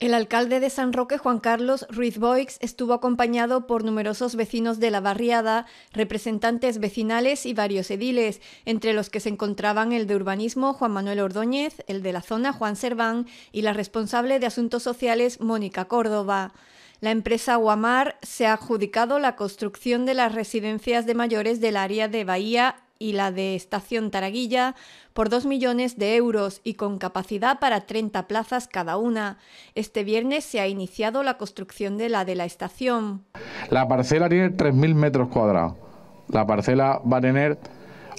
El alcalde de San Roque, Juan Carlos Ruiz Boix, estuvo acompañado por numerosos vecinos de la barriada, representantes vecinales y varios ediles, entre los que se encontraban el de urbanismo, Juan Manuel Ordóñez, el de la zona, Juan Serván, y la responsable de asuntos sociales, Mónica Córdoba. La empresa Guamar se ha adjudicado la construcción de las residencias de mayores del área de Bahía y la de Estación Taraguilla por 2 millones de euros y con capacidad para 30 plazas cada una. Este viernes se ha iniciado la construcción de la de la estación. La parcela tiene 3.000 metros cuadrados. La parcela va a tener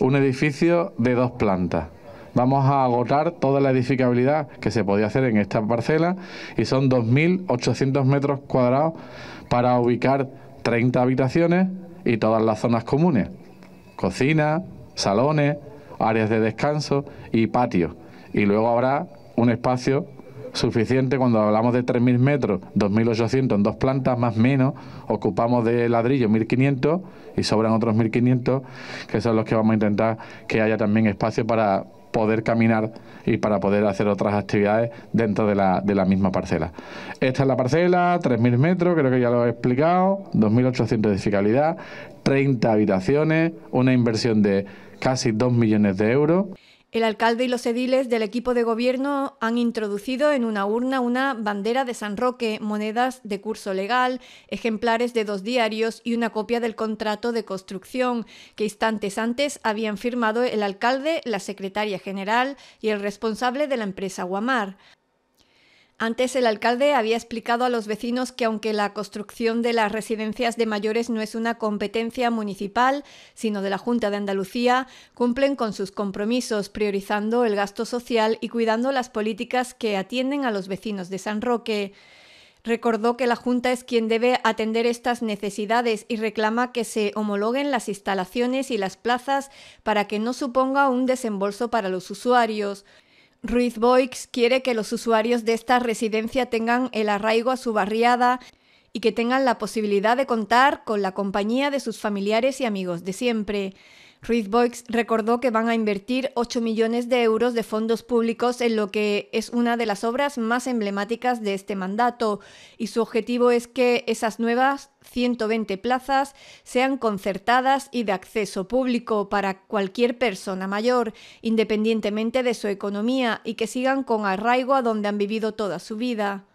un edificio de dos plantas vamos a agotar toda la edificabilidad que se podía hacer en esta parcela y son 2.800 metros cuadrados para ubicar 30 habitaciones y todas las zonas comunes, cocina, salones, áreas de descanso y patios. Y luego habrá un espacio suficiente cuando hablamos de 3.000 metros, 2.800 en dos plantas más menos, ocupamos de ladrillo 1.500 y sobran otros 1.500, que son los que vamos a intentar que haya también espacio para poder caminar y para poder hacer otras actividades dentro de la, de la misma parcela. Esta es la parcela, 3.000 metros, creo que ya lo he explicado, 2.800 de fiscalidad, 30 habitaciones, una inversión de casi 2 millones de euros. El alcalde y los ediles del equipo de gobierno han introducido en una urna una bandera de San Roque, monedas de curso legal, ejemplares de dos diarios y una copia del contrato de construcción que instantes antes habían firmado el alcalde, la secretaria general y el responsable de la empresa Guamar. Antes el alcalde había explicado a los vecinos que aunque la construcción de las residencias de mayores no es una competencia municipal, sino de la Junta de Andalucía, cumplen con sus compromisos, priorizando el gasto social y cuidando las políticas que atienden a los vecinos de San Roque. Recordó que la Junta es quien debe atender estas necesidades y reclama que se homologuen las instalaciones y las plazas para que no suponga un desembolso para los usuarios. Ruiz Boix quiere que los usuarios de esta residencia tengan el arraigo a su barriada y que tengan la posibilidad de contar con la compañía de sus familiares y amigos de siempre. Ruiz Boix recordó que van a invertir 8 millones de euros de fondos públicos en lo que es una de las obras más emblemáticas de este mandato y su objetivo es que esas nuevas 120 plazas sean concertadas y de acceso público para cualquier persona mayor, independientemente de su economía, y que sigan con arraigo a donde han vivido toda su vida.